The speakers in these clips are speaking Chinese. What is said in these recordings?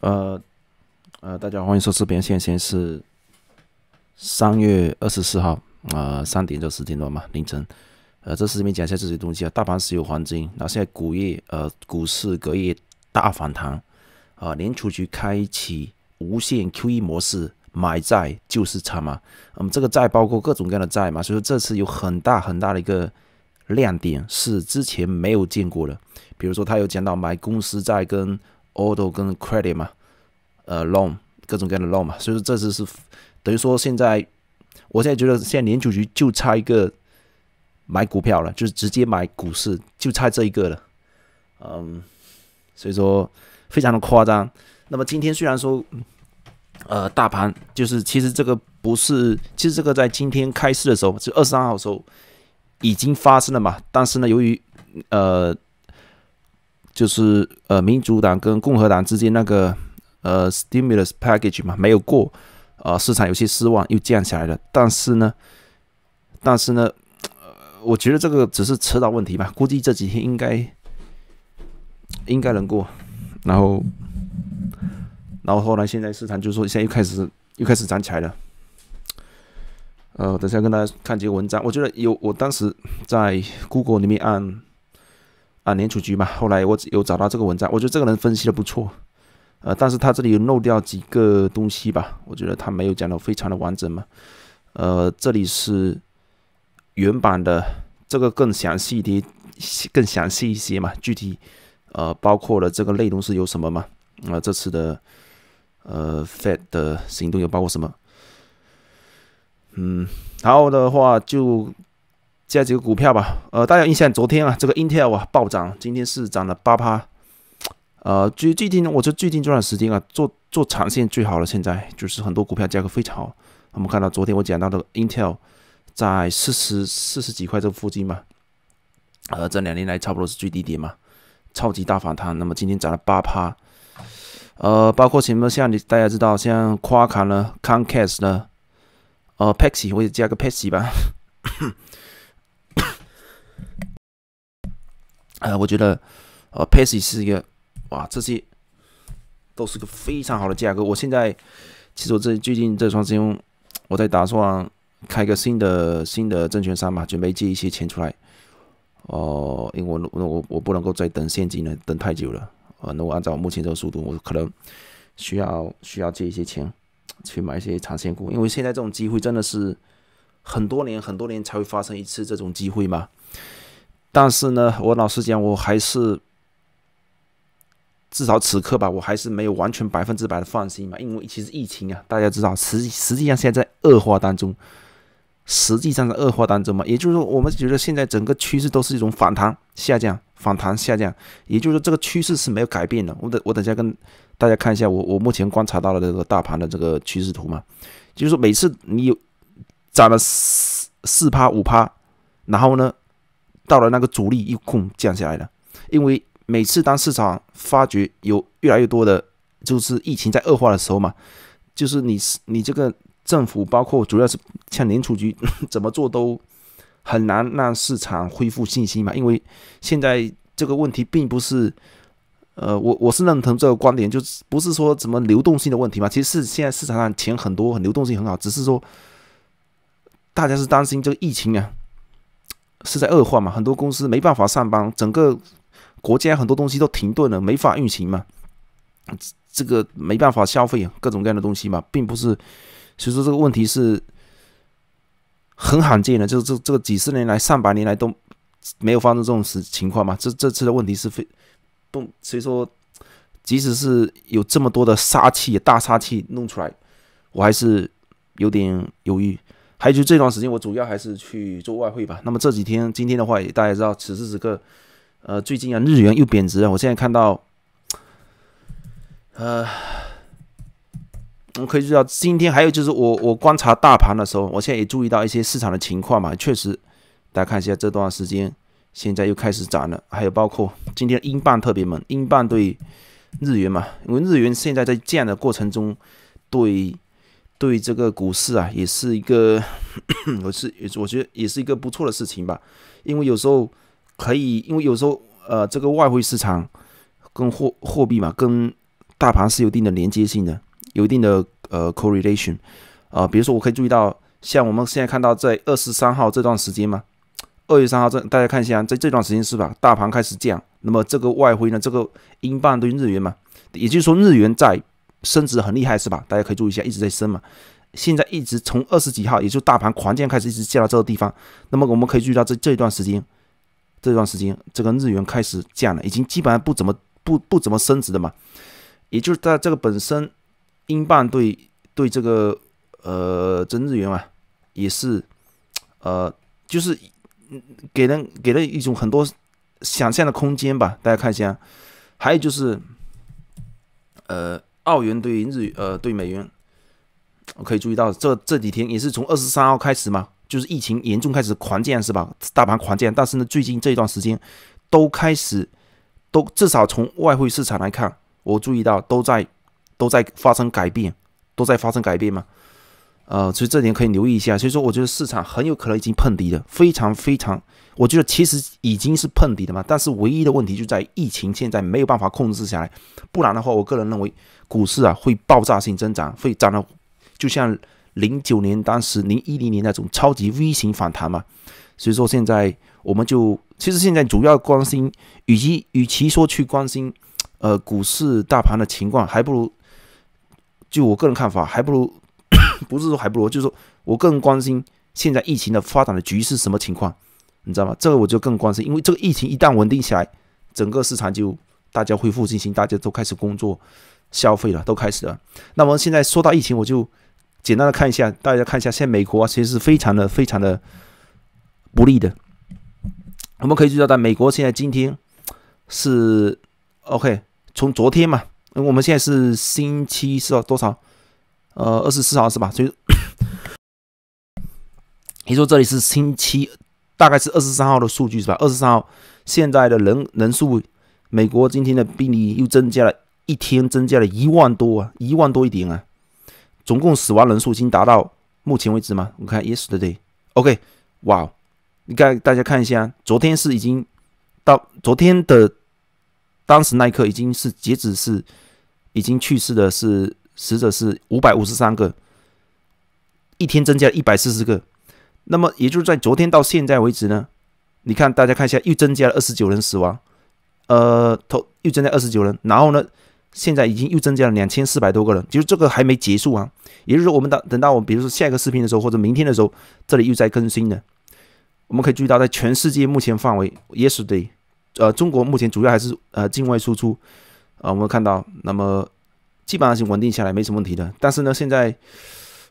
呃呃，大家欢迎收视！频。现在是三月二十四号啊三点就十点多嘛凌晨。呃，这视频讲一下这些东西啊，大盘、石油、黄金，那现在股业呃股市隔夜大反弹啊，美联储开启无限 QE 模式，买债救市场嘛。那么这个债包括各种各样的债嘛，所以说这次有很大很大的一个亮点是之前没有见过的。比如说，他有讲到买公司债跟。o d e l 跟 credit 嘛，呃，loan 各种各样的 loan 嘛，所以说这次是等于说现在，我现在觉得现在联储局就差一个买股票了，就是直接买股市，就差这一个了，嗯，所以说非常的夸张。那么今天虽然说，呃，大盘就是其实这个不是，其实这个在今天开市的时候，就二十三号的时候已经发生了嘛，但是呢，由于呃。就是呃，民主党跟共和党之间那个呃，stimulus package 嘛，没有过，呃，市场有些失望，又降下来了。但是呢，但是呢，呃，我觉得这个只是迟早问题吧，估计这几天应该应该能过。然后，然后后来现在市场就说，现在又开始又开始涨起来了。呃，等下跟大家看这个文章，我觉得有，我当时在 Google 里面按。啊，联储局嘛，后来我有找到这个文章，我觉得这个人分析的不错，呃，但是他这里有漏掉几个东西吧，我觉得他没有讲的非常的完整嘛，呃，这里是原版的，这个更详细一点，更详细一些嘛，具体呃包括了这个内容是有什么嘛，那这次的呃 Fed 的行动有包括什么？嗯，然后的话就。加几个股票吧，呃，大家印象昨天啊，这个 Intel 啊暴涨，今天是涨了八趴。呃，最最近呢，我就最近这段时间啊，做做长线最好了。现在就是很多股票价格非常好。我们看到昨天我讲到的 Intel 在四十四十几块这个附近嘛，呃，这两年来差不多是最低点嘛，超级大反弹。那么今天涨了八趴，呃，包括前面像你大家知道像 q u a c o m Concast 呢、呃，Paxi 或者加个 Paxi 吧。啊，我觉得，呃 p a c y 是一个，哇，这些都是个非常好的价格。我现在，其实我这最近这双鞋，我在打算开个新的新的证券商嘛，准备借一些钱出来。哦，因为我我我不能够再等现金了，等太久了。啊，那我按照目前这个速度，我可能需要需要借一些钱去买一些长线股，因为现在这种机会真的是很多年很多年才会发生一次这种机会嘛。但是呢，我老实讲，我还是至少此刻吧，我还是没有完全百分之百的放心嘛。因为其实疫情啊，大家知道，实实际上现在恶化当中，实际上在恶化当中嘛。也就是说，我们觉得现在整个趋势都是一种反弹下降、反弹下降，也就是说这个趋势是没有改变的。我等我等下跟大家看一下，我我目前观察到了这个大盘的这个趋势图嘛，就是说每次你有涨了四四趴五趴，然后呢？到了那个阻力一空降下来了，因为每次当市场发觉有越来越多的，就是疫情在恶化的时候嘛，就是你你这个政府包括主要是像联储局 怎么做都很难让市场恢复信心嘛，因为现在这个问题并不是，呃，我我是认同这个观点，就是不是说怎么流动性的问题嘛，其实是现在市场上钱很多，很流动性很好，只是说大家是担心这个疫情啊。是在恶化嘛？很多公司没办法上班，整个国家很多东西都停顿了，没法运行嘛。这个没办法消费各种各样的东西嘛，并不是。所以说这个问题是很罕见的，就是这这个几十年来、上百年来都没有发生这种事情况嘛。这这次的问题是非动，所以说即使是有这么多的杀气、大杀气弄出来，我还是有点犹豫。还有就这段时间，我主要还是去做外汇吧。那么这几天，今天的话也大家知道，此时此刻，呃，最近啊，日元又贬值了。我现在看到，呃，我们可以知道，今天还有就是我我观察大盘的时候，我现在也注意到一些市场的情况嘛。确实，大家看一下这段时间，现在又开始涨了。还有包括今天英镑特别猛，英镑对日元嘛，因为日元现在在降的过程中对。对这个股市啊，也是一个，我是我觉得也是一个不错的事情吧，因为有时候可以，因为有时候呃，这个外汇市场跟货货币嘛，跟大盘是有一定的连接性的，有一定的呃 correlation 啊，比如说我可以注意到，像我们现在看到在二十三号这段时间嘛，二月三号这大家看一下，在这段时间是吧，大盘开始降，那么这个外汇呢，这个英镑兑日元嘛，也就是说日元在。升值很厉害是吧？大家可以注意一下，一直在升嘛。现在一直从二十几号，也就是大盘狂降开始，一直降到这个地方。那么我们可以注意到这这一段时间，这段时间这个日元开始降了，已经基本上不怎么不不怎么升值的嘛。也就是在这个本身英镑对对这个呃真日元嘛，也是呃就是给人给人一种很多想象的空间吧。大家看一下，还有就是呃。澳元对日呃对美元，我可以注意到这这几天也是从二十三号开始嘛，就是疫情严重开始狂降是吧？大盘狂降，但是呢最近这段时间都开始都至少从外汇市场来看，我注意到都在都在发生改变，都在发生改变嘛。呃，所以这点可以留意一下。所以说，我觉得市场很有可能已经碰底了，非常非常，我觉得其实已经是碰底的嘛。但是唯一的问题就在疫情现在没有办法控制下来，不然的话，我个人认为股市啊会爆炸性增长，会涨到就像零九年当时、零一零年那种超级 V 型反弹嘛。所以说，现在我们就其实现在主要关心，与其与其说去关心呃股市大盘的情况，还不如就我个人看法，还不如。不是说还不如，就是说我更关心现在疫情的发展的局势什么情况，你知道吗？这个我就更关心，因为这个疫情一旦稳定起来，整个市场就大家恢复信心，大家都开始工作、消费了，都开始了。那么现在说到疫情，我就简单的看一下，大家看一下，现在美国其实是非常的、非常的不利的。我们可以知道，在美国现在今天是 OK，从昨天嘛，我们现在是星期是多少？呃，二十四号是吧？所以你说这里是星期，大概是二十三号的数据是吧？二十三号现在的人人数，美国今天的病例又增加了一天，增加了一万多啊，一万多一点啊。总共死亡人数已经达到目前为止吗？我看 yesterday，OK，哇，你看大家看一下，昨天是已经到昨天的当时那一刻已经是截止是已经去世的是。死者是五百五十三个，一天增加一百四十个，那么也就是在昨天到现在为止呢？你看，大家看一下，又增加了二十九人死亡，呃，头又增加二十九人，然后呢，现在已经又增加了两千四百多个人，就是这个还没结束啊。也就是说，我们到等到我比如说下一个视频的时候，或者明天的时候，这里又在更新的。我们可以注意到，在全世界目前范围，Yesterday，呃，中国目前主要还是呃境外输出，呃，我们看到那么。基本上是稳定下来，没什么问题的。但是呢，现在，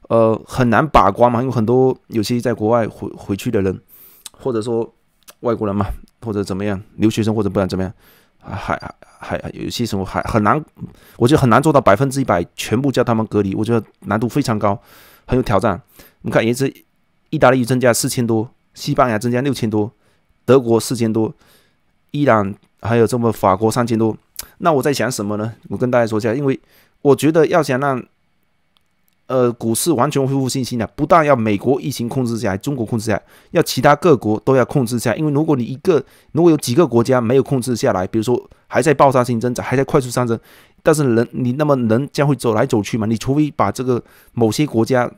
呃，很难把关嘛，因为很多有些在国外回回去的人，或者说外国人嘛，或者怎么样，留学生或者不然怎么样，还还还有些什么还很难，我觉得很难做到百分之一百全部叫他们隔离，我觉得难度非常高，很有挑战。你看，也是意大利增加四千多，西班牙增加六千多，德国四千多，伊朗还有这么法国三千多。那我在想什么呢？我跟大家说一下，因为。我觉得要想让，呃，股市完全恢复信心呢，不但要美国疫情控制下来，中国控制下，来，要其他各国都要控制下。因为如果你一个如果有几个国家没有控制下来，比如说还在爆发性增长，还在快速上升，但是人你那么人将会走来走去嘛？你除非把这个某些国家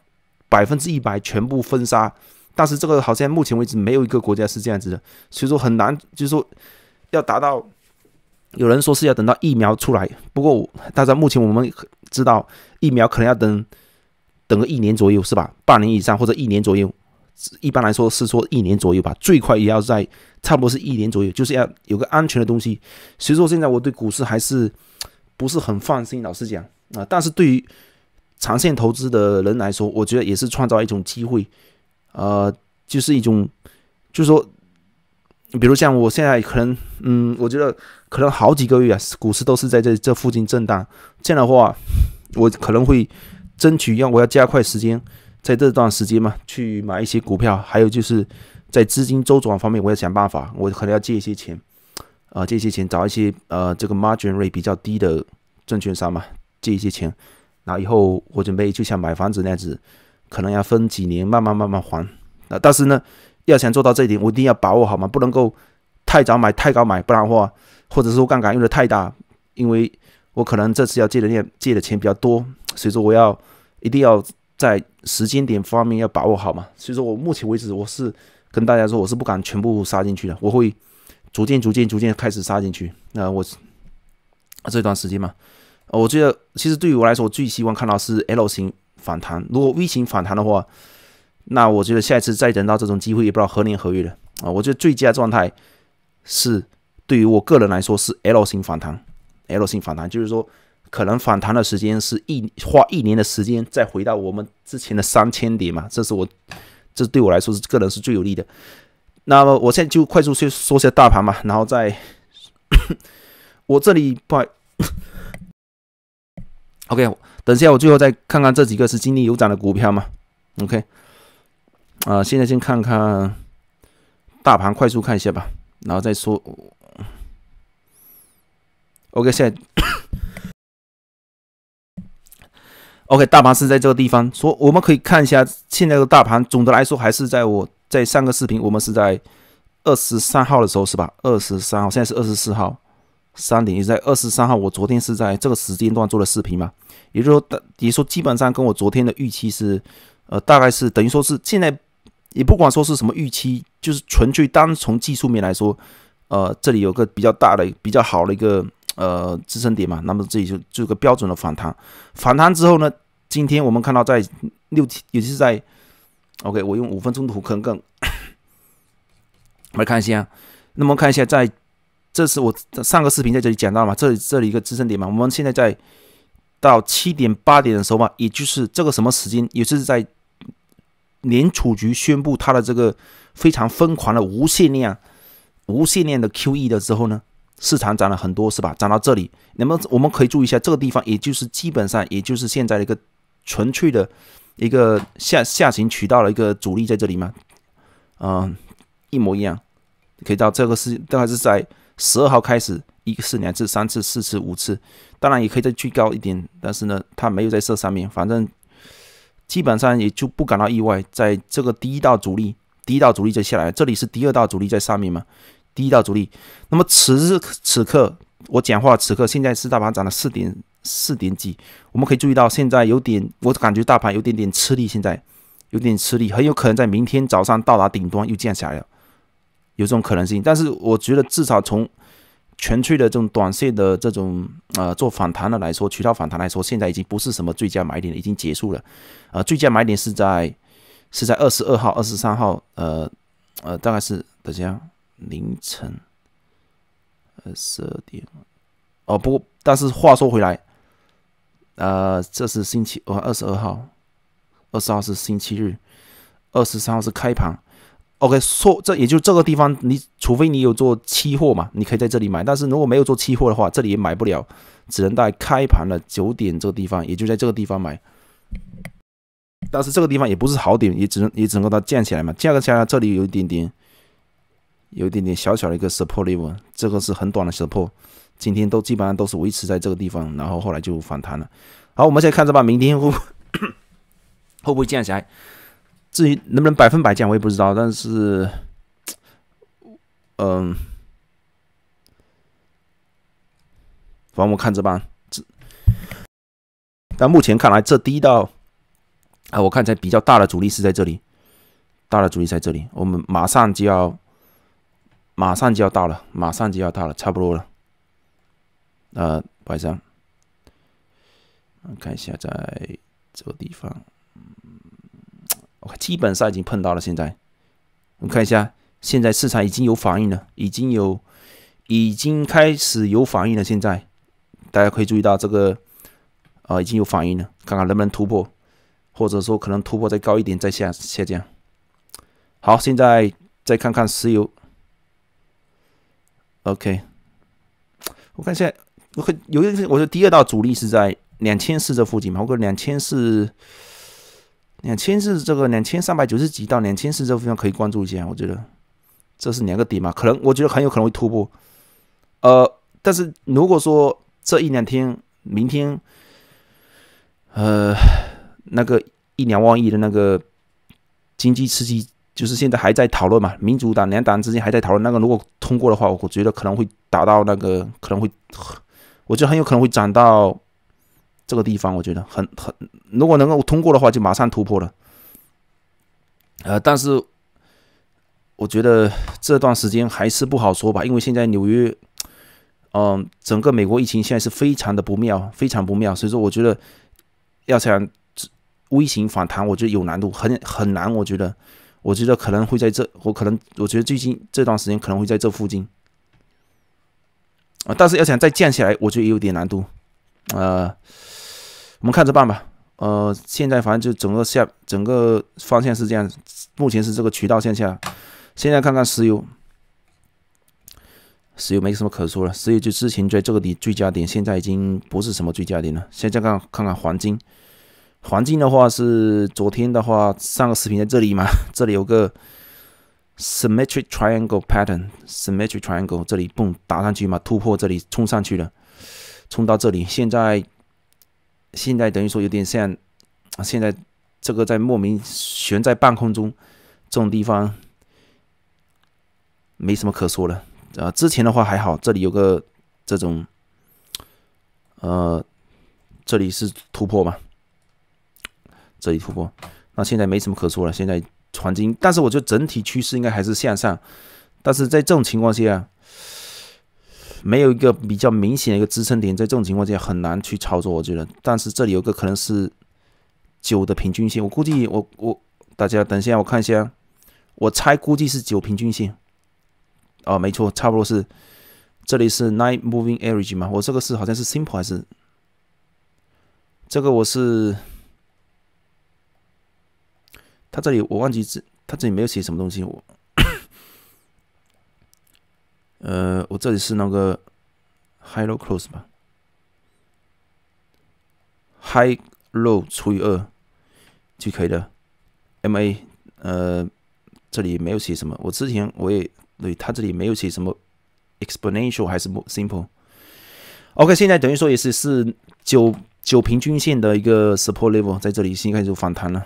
百分之一百全部封杀，但是这个好像目前为止没有一个国家是这样子的，所以说很难，就是说要达到。有人说是要等到疫苗出来，不过大家目前我们知道疫苗可能要等等个一年左右，是吧？半年以上或者一年左右，一般来说是说一年左右吧，最快也要在差不多是一年左右，就是要有个安全的东西。所以说，现在我对股市还是不是很放心。老实讲啊，但是对于长线投资的人来说，我觉得也是创造一种机会，呃，就是一种，就是说，比如像我现在可能，嗯，我觉得。可能好几个月啊，股市都是在这这附近震荡。这样的话，我可能会争取，要我要加快时间，在这段时间嘛，去买一些股票。还有就是在资金周转方面，我要想办法，我可能要借一些钱，啊，借一些钱，找一些呃这个 margin rate 比较低的证券商嘛，借一些钱。那以后我准备就像买房子那样子，可能要分几年慢慢慢慢还。那但是呢，要想做到这一点，我一定要把握好嘛，不能够太早买太高买，不然的话。或者说杠杆用的太大，因为我可能这次要借的借借的钱比较多，所以说我要一定要在时间点方面要把握好嘛。所以说，我目前为止我是跟大家说，我是不敢全部杀进去的，我会逐渐、逐渐、逐渐开始杀进去。那我这段时间嘛，我觉得其实对于我来说，我最希望看到是 L 型反弹。如果 V 型反弹的话，那我觉得下一次再等到这种机会，也不知道何年何月了啊。我觉得最佳状态是。对于我个人来说是 L 型反弹，L 型反弹就是说，可能反弹的时间是一花一年的时间再回到我们之前的三千点嘛，这是我，这对我来说是个人是最有利的。那么我现在就快速说说下大盘嘛，然后再 我这里不，OK，好等下我最后再看看这几个是今天有涨的股票嘛，OK，啊，现在先看看大盘，快速看一下吧，然后再说。OK，现在 OK，大盘是在这个地方，说我们可以看一下现在的大盘。总的来说，还是在我在上个视频，我们是在二十三号的时候，是吧？二十三号，现在是二十四号三点，也在二十三号。我昨天是在这个时间段做的视频嘛？也就是说，大，也说基本上跟我昨天的预期是，呃，大概是等于说是现在，也不管说是什么预期，就是纯粹单从技术面来说，呃，这里有个比较大的、比较好的一个。呃，支撑点嘛，那么这里就就个标准的反弹。反弹之后呢，今天我们看到在六七，也就是在 OK，我用五分钟图可能更来看一下。那么看一下，在这是我上个视频在这里讲到嘛，这里这里一个支撑点嘛。我们现在在到七点八点的时候嘛，也就是这个什么时间，也是在联储局宣布它的这个非常疯狂的无限量无限量的 QE 的时候呢？市场涨了很多是吧？涨到这里，那么我们可以注意一下这个地方，也就是基本上也就是现在的一个纯粹的一个下下行渠道的一个阻力在这里吗？嗯，一模一样，可以到这个是大概是在十二号开始一次两次三次四次五次，当然也可以再最高一点，但是呢，它没有在这上面，反正基本上也就不感到意外，在这个第一道阻力，第一道阻力在下来，这里是第二道阻力在上面吗？第一道阻力。那么，此日此刻，我讲话此刻，现在是大盘涨了四点四点几。我们可以注意到，现在有点，我感觉大盘有点点吃力。现在有点吃力，很有可能在明天早上到达顶端又降下来了，有这种可能性。但是，我觉得至少从纯粹的这种短线的这种呃做反弹的来说，渠道反弹来说，现在已经不是什么最佳买点，已经结束了。呃，最佳买点是在是在二十二号、二十三号，呃呃，大概是等下，凌晨二十二点，哦，不过但是话说回来，呃，这是星期呃二十二号，二十号是星期日，二十三号是开盘。OK，说这也就这个地方，你除非你有做期货嘛，你可以在这里买，但是如果没有做期货的话，这里也买不了，只能在开盘的九点这个地方，也就在这个地方买。但是这个地方也不是好点，也只能也只能够它建起来嘛，价格下这里有一点点。有一点点小小的一个 support level，这个是很短的 support，今天都基本上都是维持在这个地方，然后后来就反弹了。好，我们再看这把，明天会 会不会降下来？至于能不能百分百降，我也不知道。但是，嗯，正我们看这把，这。但目前看来，这第一道啊，我看起来比较大的阻力是在这里，大的阻力在这里，我们马上就要。马上就要到了，马上就要到了，差不多了。呃，晚上，看一下在这个地方 o 基本上已经碰到了。现在我们看一下，现在市场已经有反应了，已经有，已经开始有反应了。现在大家可以注意到这个，啊，已经有反应了。看看能不能突破，或者说可能突破再高一点，再下下降。好，现在再看看石油。OK，我看现在，我看有一个，我的第二道阻力是在两千四这附近嘛，我感两千四、两千四这个两千三百九十几到两千四这地方可以关注一下，我觉得这是两个点嘛，可能我觉得很有可能会突破。呃，但是如果说这一两天，明天，呃，那个一两万亿的那个经济刺激。就是现在还在讨论嘛，民主党两党之间还在讨论那个。如果通过的话，我觉得可能会达到那个，可能会，我觉得很有可能会涨到这个地方。我觉得很很，如果能够通过的话，就马上突破了。呃，但是我觉得这段时间还是不好说吧，因为现在纽约，嗯，整个美国疫情现在是非常的不妙，非常不妙。所以说，我觉得要想微型反弹，我觉得有难度，很很难，我觉得。我觉得可能会在这，我可能我觉得最近这段时间可能会在这附近，啊，但是要想再降下来，我觉得也有点难度，呃，我们看着办吧，呃，现在反正就整个下整个方向是这样，目前是这个渠道向下，现在看看石油，石油没什么可说了，石油就之前在这个底最佳点，现在已经不是什么最佳点了，现在看看看看黄金。环境的话是昨天的话，上个视频在这里嘛，这里有个 symmetric triangle pattern，symmetric triangle，这里蹦打上去嘛，突破这里冲上去了，冲到这里，现在现在等于说有点像，现在这个在莫名悬在半空中这种地方没什么可说了，呃，之前的话还好，这里有个这种，呃，这里是突破嘛。这里突破，那现在没什么可说了。现在黄金，但是我觉得整体趋势应该还是向上。但是在这种情况下，没有一个比较明显的一个支撑点，在这种情况下很难去操作。我觉得，但是这里有个可能是九的平均线。我估计，我我大家等一下我看一下，我猜估计是九平均线。哦，没错，差不多是，这里是 nine moving average 嘛？我这个是好像是 simple 还是？这个我是。它这里我忘记，它这里没有写什么东西。我，呃，我这里是那个 high low close 吧，high low 除以二就可以了。MA，呃，这里没有写什么。我之前我也，对，它这里没有写什么 exponential 还是 simple。OK，现在等于说也是是九九平均线的一个 support level，在这里现开始反弹了。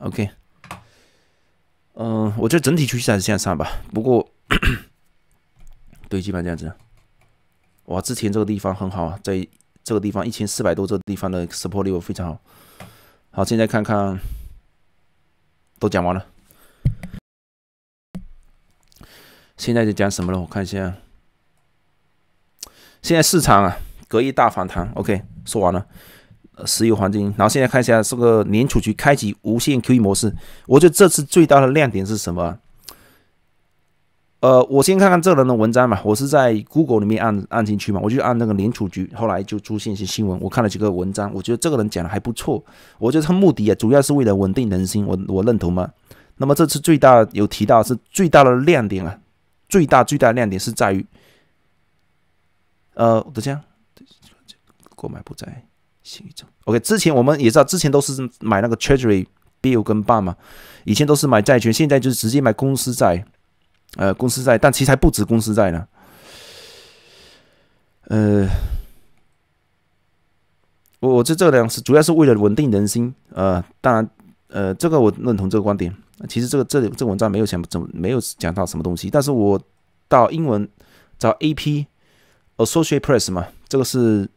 OK，嗯，我觉得整体趋势还是向上吧。不过，对，基本上这样子。哇，之前这个地方很好啊，在这个地方一千四百多这个地方的 support level 非常好。好，现在看看，都讲完了。现在在讲什么了？我看一下。现在市场啊，隔夜大反弹。OK，说完了。石油、黄金，然后现在看一下这个联储局开启无限 QE 模式，我觉得这次最大的亮点是什么？呃，我先看看这人的文章嘛，我是在 Google 里面按按进去嘛，我就按那个联储，局，后来就出现一些新闻，我看了几个文章，我觉得这个人讲的还不错，我觉得他目的啊，主要是为了稳定人心，我我认同吗？那么这次最大有提到是最大的亮点啊，最大最大的亮点是在于，呃，等下，购买不在。一种 OK，之前我们也知道，之前都是买那个 Treasury bill 跟 b a n 嘛，以前都是买债券，现在就是直接买公司债，呃，公司债，但其实还不止公司债呢。呃，我我这这个呢是主要是为了稳定人心，呃，当然，呃，这个我认同这个观点。其实这个这这个文章没有讲怎么没有讲到什么东西，但是我到英文找 AP a s s o c i a t e Press 嘛，这个是。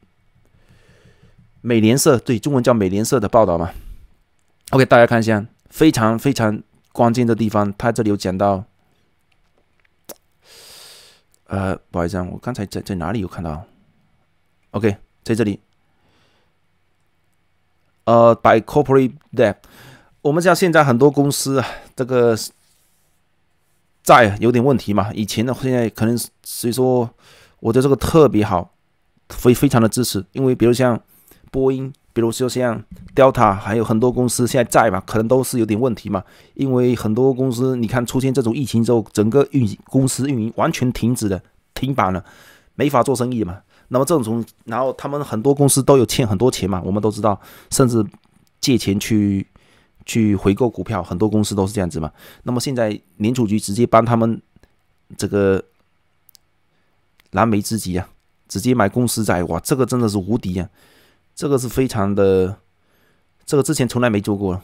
美联社对中文叫美联社的报道嘛？OK，大家看一下，非常非常关键的地方，他这里有讲到。呃，不好意思啊，我刚才在在哪里有看到？OK，在这里。呃，by corporate debt，我们知道现在很多公司啊，这个债有点问题嘛。以前的现在可能所以说我对这个特别好，非非常的支持，因为比如像。波音，比如说像 Delta，还有很多公司现在债嘛，可能都是有点问题嘛。因为很多公司，你看出现这种疫情之后，整个运公司运营完全停止了、停板了，没法做生意嘛。那么这种，然后他们很多公司都有欠很多钱嘛，我们都知道，甚至借钱去去回购股票，很多公司都是这样子嘛。那么现在，联储直接帮他们这个燃眉之急啊，直接买公司债，哇，这个真的是无敌啊！这个是非常的，这个之前从来没做过，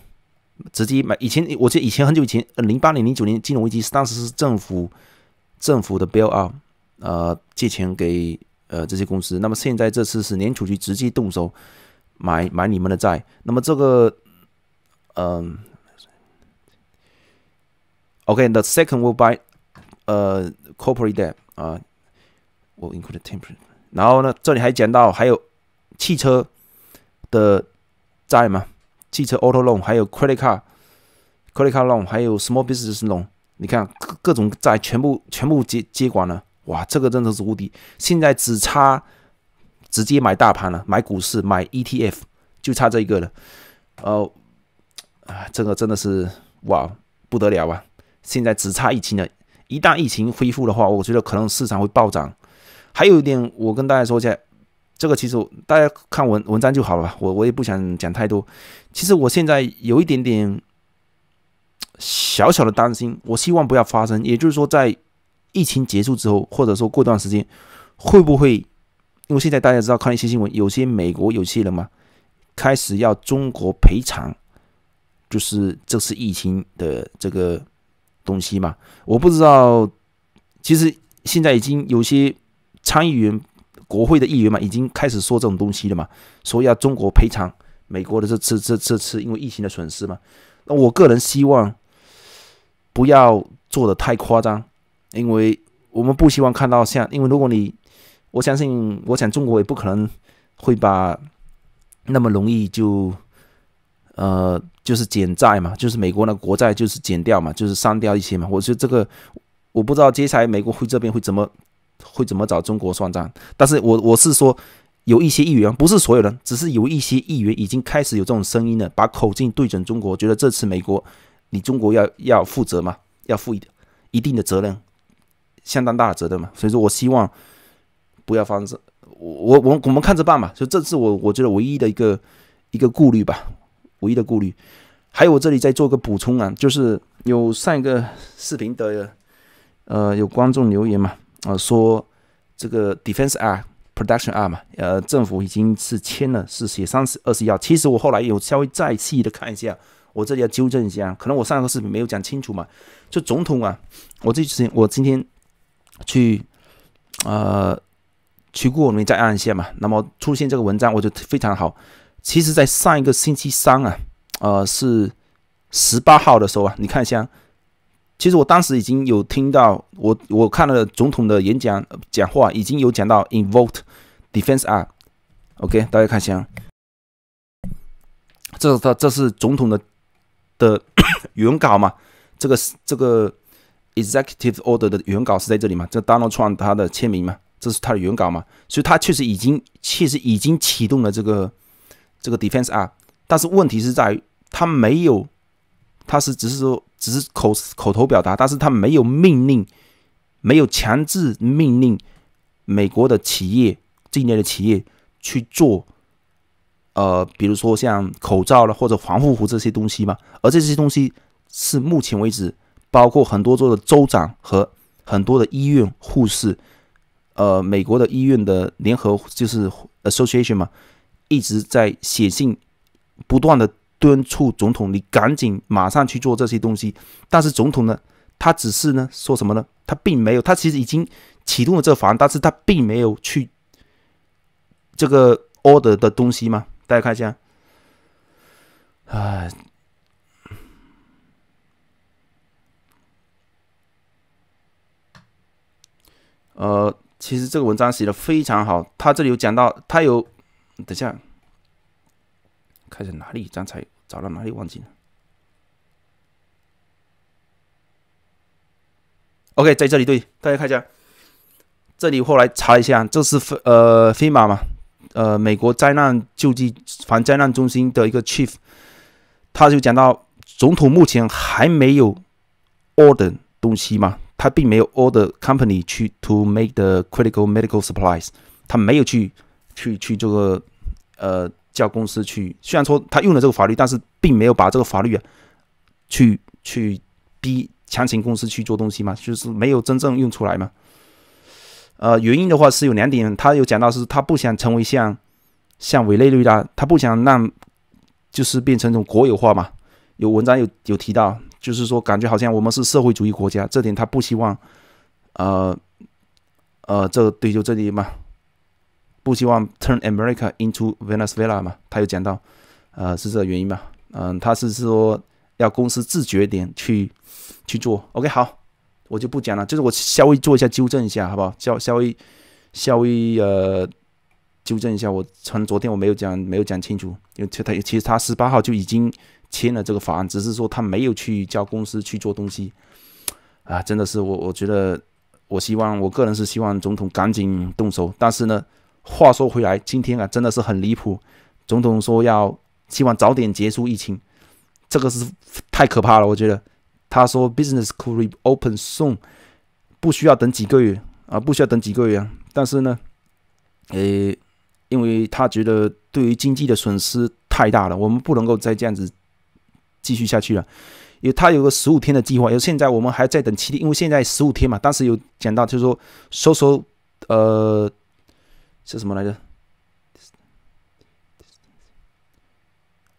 直接买。以前我记得以前很久以前，呃，零八年、零九年金融危机当时是政府政府的 u 啊，呃，借钱给呃这些公司。那么现在这次是联储局直接动手买买你们的债。那么这个，嗯，OK，the second will buy，呃，corporate debt 啊，will include temporary。然后呢，这里还讲到还有汽车。的债嘛，汽车 auto loan，还有 credit card，credit card loan，还有 small business loan，你看各各种债全部全部接接管了，哇，这个真的是无敌，现在只差直接买大盘了，买股市，买 ETF，就差这一个了，呃，啊，这个真的是哇不得了啊，现在只差疫情了，一旦疫情恢复的话，我觉得可能市场会暴涨。还有一点，我跟大家说一下。这个其实大家看文文章就好了，吧，我我也不想讲太多。其实我现在有一点点小小的担心，我希望不要发生。也就是说，在疫情结束之后，或者说过段时间，会不会因为现在大家知道看一些新闻，有些美国有些人嘛，开始要中国赔偿，就是这次疫情的这个东西嘛。我不知道，其实现在已经有些参议员。国会的议员嘛，已经开始说这种东西了嘛，说要中国赔偿美国的这、这、这、这次因为疫情的损失嘛。那我个人希望不要做的太夸张，因为我们不希望看到像，因为如果你我相信，我想中国也不可能会把那么容易就呃，就是减债嘛，就是美国那个国债就是减掉嘛，就是删掉一些嘛。我觉得这个我不知道接下来美国会这边会怎么。会怎么找中国算账？但是我我是说，有一些议员不是所有人，只是有一些议员已经开始有这种声音了，把口径对准中国。觉得这次美国，你中国要要负责嘛，要负一一定的责任，相当大的责任嘛。所以说我希望不要发生，我我我我们看着办嘛。就这是我我觉得唯一的一个一个顾虑吧，唯一的顾虑。还有我这里再做个补充啊，就是有上一个视频的呃有观众留言嘛。呃，说这个 defense r production r 嘛，呃，政府已经是签了，是写三十二十号。其实我后来有稍微再细的看一下，我这里要纠正一下，可能我上个视频没有讲清楚嘛。就总统啊，我这次我今天去，呃，去过问那再按一下嘛。那么出现这个文章，我就非常好。其实，在上一个星期三啊，呃，是十八号的时候啊，你看一下。其实我当时已经有听到，我我看了总统的演讲讲话，已经有讲到 Invoke Defense Act。OK，大家看一下，这是他这是总统的的 原稿嘛？这个这个 Executive Order 的原稿是在这里嘛？这 Donald Trump 他的签名嘛？这是他的原稿嘛？所以他确实已经确实已经启动了这个这个 Defense Act，但是问题是在于他没有。他是只是说只是口口头表达，但是他没有命令，没有强制命令美国的企业境内的企业去做，呃，比如说像口罩了或者防护服这些东西嘛。而这些东西是目前为止，包括很多州的州长和很多的医院护士，呃，美国的医院的联合就是 association 嘛，一直在写信，不断的。敦促总统，你赶紧马上去做这些东西。但是总统呢，他只是呢说什么呢？他并没有，他其实已经启动了这案，但是他并没有去这个 order 的东西吗？大家看一下。啊，呃，其实这个文章写的非常好，他这里有讲到，他有等下看下哪里？刚才。找到哪里？忘记了。OK，在这里对大家看一下，这里后来查一下，这是呃飞马嘛，呃美国灾难救济防灾难中心的一个 chief，他就讲到总统目前还没有 order 东西嘛，他并没有 order company 去 to make the critical medical supplies，他没有去去去这个。呃，叫公司去，虽然说他用了这个法律，但是并没有把这个法律啊，去去逼强行公司去做东西嘛，就是没有真正用出来嘛。呃，原因的话是有两点，他有讲到是他不想成为像像委内瑞拉，他不想让就是变成一种国有化嘛。有文章有有提到，就是说感觉好像我们是社会主义国家，这点他不希望。呃呃，这对就这里嘛。不希望 turn America into Venezuela 嘛，他又讲到，呃，是这个原因吧？嗯，他是说要公司自觉点去去做。OK，好，我就不讲了，就是我稍微做一下纠正一下，好不好？叫稍微稍微呃纠正一下。我从昨天我没有讲没有讲清楚，因为他其实他十八号就已经签了这个法案，只是说他没有去叫公司去做东西啊。真的是我我觉得，我希望我个人是希望总统赶紧动手，但是呢。话说回来，今天啊真的是很离谱。总统说要希望早点结束疫情，这个是太可怕了。我觉得他说 business could reopen soon，不需要等几个月啊，不需要等几个月。啊。但是呢，呃，因为他觉得对于经济的损失太大了，我们不能够再这样子继续下去了。因为他有个十五天的计划，因为现在我们还在等七天，因为现在十五天嘛。当时有讲到，就是说 social 呃。是什么来着？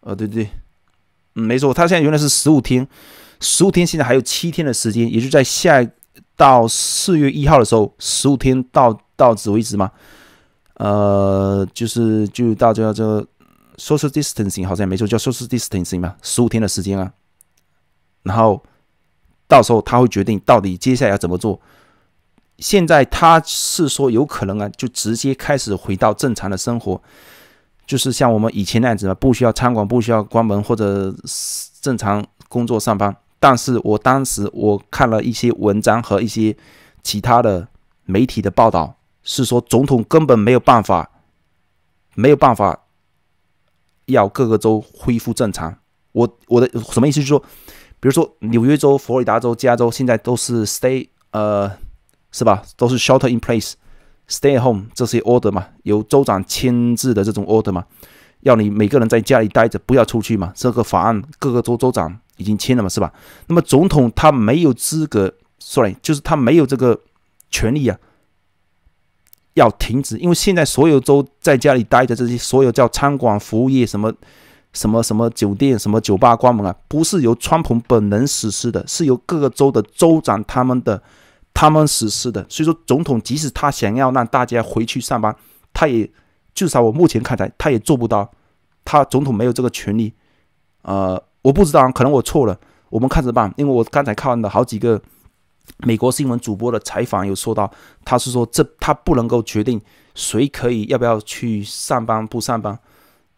哦，对对，嗯，没错，他现在原来是十五天，十五天，现在还有七天的时间，也就在下到四月一号的时候，十五天到到此为止嘛。呃，就是就大家叫 social distancing，好像没错，叫 social distancing 嘛，十五天的时间啊，然后到时候他会决定到底接下来要怎么做。现在他是说有可能啊，就直接开始回到正常的生活，就是像我们以前那样子，不需要餐馆，不需要关门，或者正常工作上班。但是我当时我看了一些文章和一些其他的媒体的报道，是说总统根本没有办法，没有办法要各个州恢复正常。我我的什么意思？就说，比如说纽约州、佛罗里达州、加州现在都是 stay 呃。是吧？都是 shelter in place，stay at home 这些 order 嘛，由州长签字的这种 order 嘛，要你每个人在家里待着，不要出去嘛。这个法案各个州州长已经签了嘛，是吧？那么总统他没有资格，sorry，就是他没有这个权利呀，要停止。因为现在所有州在家里待着，这些所有叫餐馆服务业什么什么什么酒店、什么酒吧关门啊，不是由川普本人实施的，是由各个州的州长他们的。他们实施的，所以说总统即使他想要让大家回去上班，他也至少我目前看来他也做不到，他总统没有这个权利。呃，我不知道，可能我错了，我们看着办。因为我刚才看了好几个美国新闻主播的采访，有说到他是说这他不能够决定谁可以要不要去上班不上班。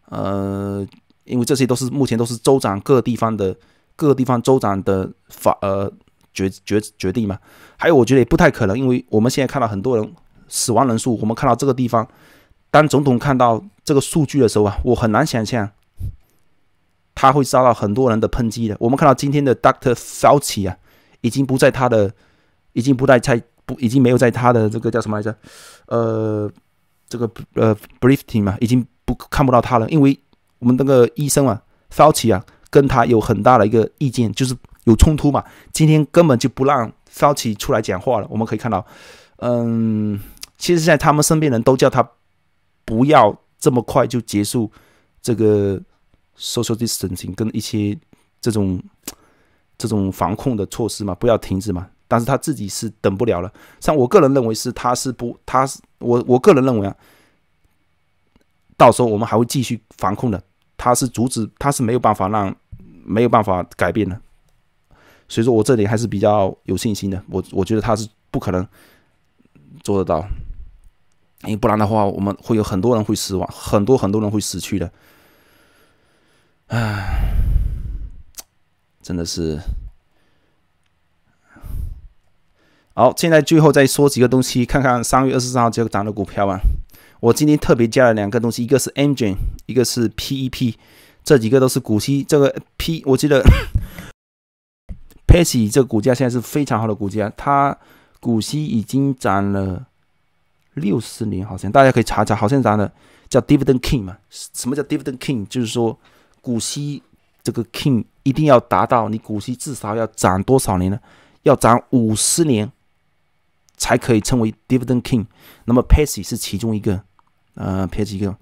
呃，因为这些都是目前都是州长各地方的各地方州长的法呃。决决决定嘛？还有，我觉得也不太可能，因为我们现在看到很多人死亡人数，我们看到这个地方，当总统看到这个数据的时候啊，我很难想象他会遭到很多人的抨击的。我们看到今天的 Doctor Fauci 啊，已经不在他的，已经不在在不，已经没有在他的这个叫什么来着？呃，这个呃，briefing 嘛，已经不看不到他了，因为我们那个医生啊 f a u c i 啊，跟他有很大的一个意见，就是。有冲突嘛？今天根本就不让骚奇出来讲话了。我们可以看到，嗯，其实，在他们身边人都叫他不要这么快就结束这个 social distancing 跟一些这种这种防控的措施嘛，不要停止嘛。但是他自己是等不了了。像我个人认为是，他是不，他是我我个人认为啊，到时候我们还会继续防控的。他是阻止，他是没有办法让没有办法改变的。所以说我这里还是比较有信心的，我我觉得他是不可能做得到，因为不然的话，我们会有很多人会失望，很多很多人会失去的。唉，真的是。好，现在最后再说几个东西，看看三月二十三号这个涨的股票啊。我今天特别加了两个东西，一个是 Engine，一个是 PEP，这几个都是股息。这个 P，我记得。p a c y 这个股价现在是非常好的股价，它股息已经涨了六十年，好像大家可以查查，好像涨了。叫 Dividend King 嘛？什么叫 Dividend King？就是说股息这个 King 一定要达到，你股息至少要涨多少年呢？要涨五十年才可以称为 Dividend King。那么 p a c y 是其中一个，呃 p a c y 一个，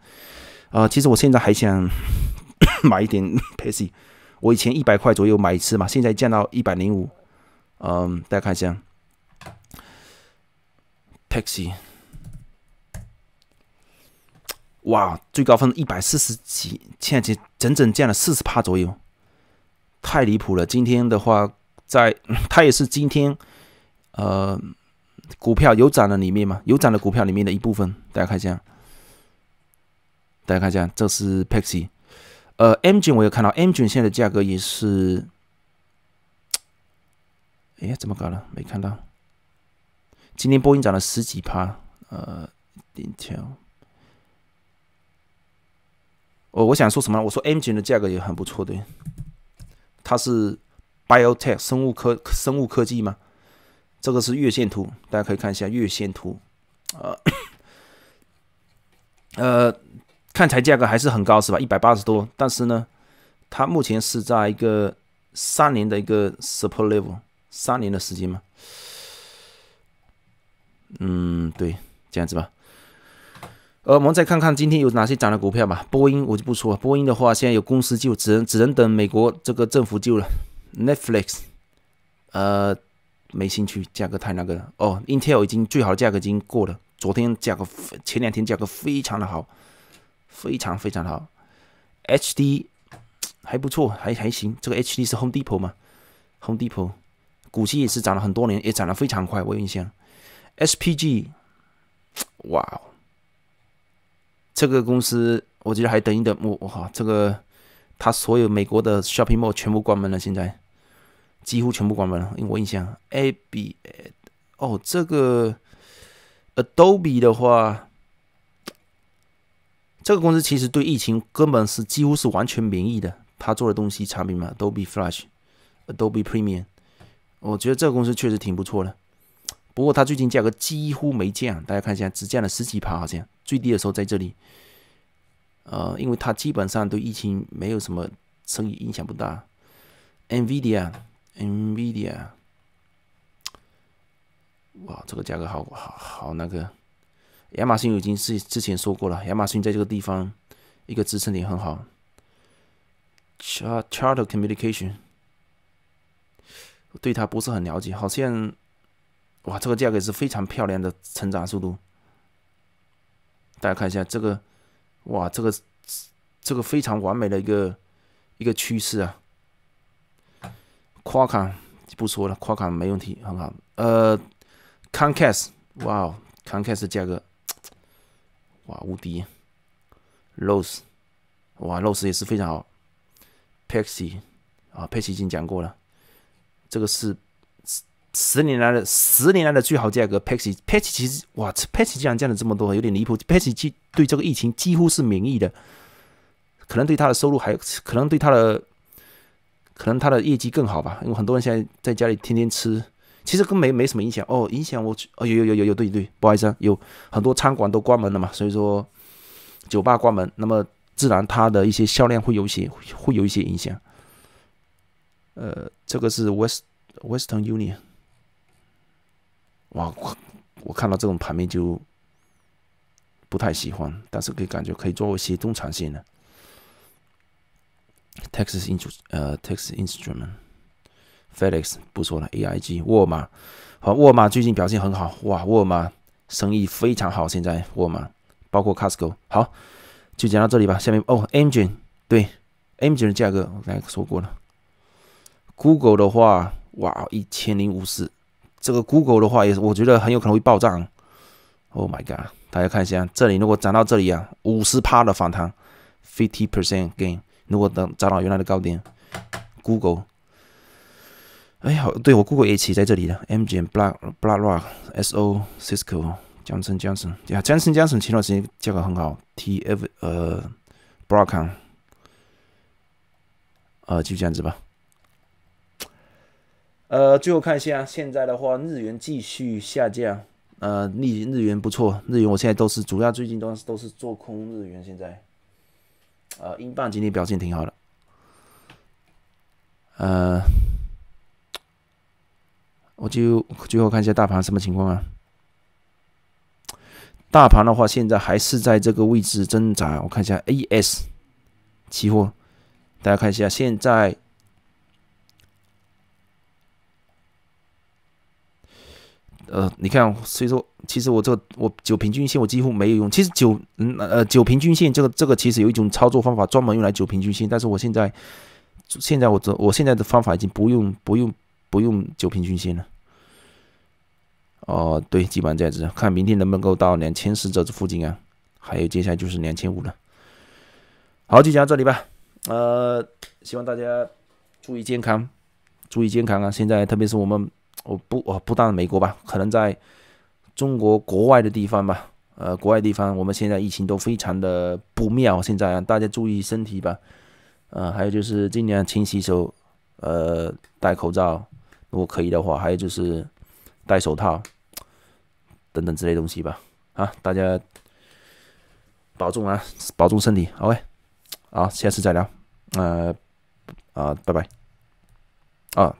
呃，其实我现在还想 买一点 p a c y 我以前一百块左右买一次嘛，现在降到一百零五，嗯，大家看一下，taxi，哇，最高分一百四十几，现在整整降了四十帕左右，太离谱了！今天的话，在 它也是今天，呃，股票有涨的里面嘛，有涨的股票里面的一部分，大家看一下，大家看一下，这是 taxi。呃，M 君，我有看到 M 君现在的价格也是，哎，怎么搞了？没看到。今天波音涨了十几趴。呃 i 跳。哦，我想说什么？我说 M 君的价格也很不错的。它是 biotech 生物科生物科技吗？这个是月线图，大家可以看一下月线图。啊，呃。看来价格还是很高是吧？一百八十多，但是呢，它目前是在一个三年的一个 support level，三年的时间嘛。嗯，对，这样子吧。呃，我们再看看今天有哪些涨的股票吧。波音我就不说，了，波音的话现在有公司救，只能只能等美国这个政府救了。Netflix，呃，没兴趣，价格太那个了。哦，Intel 已经最好的价格已经过了，昨天价格，前两天价格非常的好。非常非常好，HD 还不错，还还行。这个 HD 是 Home Depot 吗？Home Depot，股息也是涨了很多年，也涨得非常快，我有印象。SPG，哇，这个公司我觉得还等一等。我我靠，这个它所有美国的 Shopping Mall 全部关门了，现在几乎全部关门了，因为我印象。A B，哦，这个 Adobe 的话。这个公司其实对疫情根本是几乎是完全免疫的，他做的东西产品嘛 Adobe Flash、Adobe p r e m i u m 我觉得这个公司确实挺不错的。不过它最近价格几乎没降，大家看一下，只降了十几趴，好像最低的时候在这里。呃，因为它基本上对疫情没有什么生意影响不大。NVIDIA，NVIDIA，哇，这个价格好好好那个。亚马逊已经是之前说过了，亚马逊在这个地方一个支撑点很好。Char Charter Communication，对它不是很了解，好像，哇，这个价格是非常漂亮的成长速度。大家看一下这个，哇，这个这个非常完美的一个一个趋势啊。夸卡不说了，夸卡没问题，很好。呃，Concast，哇，Concast 价格。哇，无敌，rose，哇，rose 也是非常好 p i x i i 啊 p i x i i 已经讲过了，这个是十年来的十年来的最好价格 p i x i p e p x i 其实哇 p i x i i 竟然降了这么多，有点离谱 p i x i i 几对这个疫情几乎是免疫的，可能对他的收入还可能对他的，可能他的业绩更好吧，因为很多人现在在家里天天吃。其实跟没没什么影响哦，影响我，哦有有有有有，对对，不好意思，啊，有很多餐馆都关门了嘛，所以说酒吧关门，那么自然它的一些销量会有一些会有一些影响。呃，这个是 West Western Union，哇，我看到这种盘面就不太喜欢，但是可以感觉可以作为一些中长线的 Texas In 呃 Texas Instrument。Felix 不说了，AIG 沃尔玛好，沃尔玛最近表现很好哇，沃尔玛生意非常好，现在沃尔玛包括 c o s t c o 好，就讲到这里吧。下面哦 e m g i n e 对 e m g i n e 的价格我刚才说过了，Google 的话哇一千零五十，这个 Google 的话也是我觉得很有可能会暴涨。Oh my god，大家看一下这里如果涨到这里啊，五十趴的反弹，fifty percent gain，如果能涨到原来的高点，Google。哎呀，对我 Google 也起在这里的 m g Black Black Rock S O Cisco 江森江森呀，江森江森前段时间价格很好，T F 呃 b r o c k e n 呃，就这样子吧。呃，最后看一下，现在的话，日元继续下降，呃，日日元不错，日元我现在都是主要最近都是都是做空日元，现在，呃，英镑今天表现挺好的，呃。我就最后看一下大盘什么情况啊？大盘的话，现在还是在这个位置挣扎。我看一下 A S 期货，大家看一下现在。呃，你看，所以说，其实我这个我九平均线我几乎没有用。其实九呃九平均线这个这个其实有一种操作方法专门用来九平均线，但是我现在现在我这我现在的方法已经不用不用。不用九平均线了。哦，对，基本上这样子，看明天能不能够到两千四这附近啊？还有接下来就是两千五了。好，就讲到这里吧。呃，希望大家注意健康，注意健康啊！现在特别是我们，我不，我不当美国吧，可能在中国国外的地方吧，呃，国外地方我们现在疫情都非常的不妙。现在啊，大家注意身体吧。呃，还有就是尽量勤洗手，呃，戴口罩。如果可以的话，还有就是戴手套等等之类东西吧。啊，大家保重啊，保重身体。OK，好，下次再聊。呃，啊，拜拜。啊。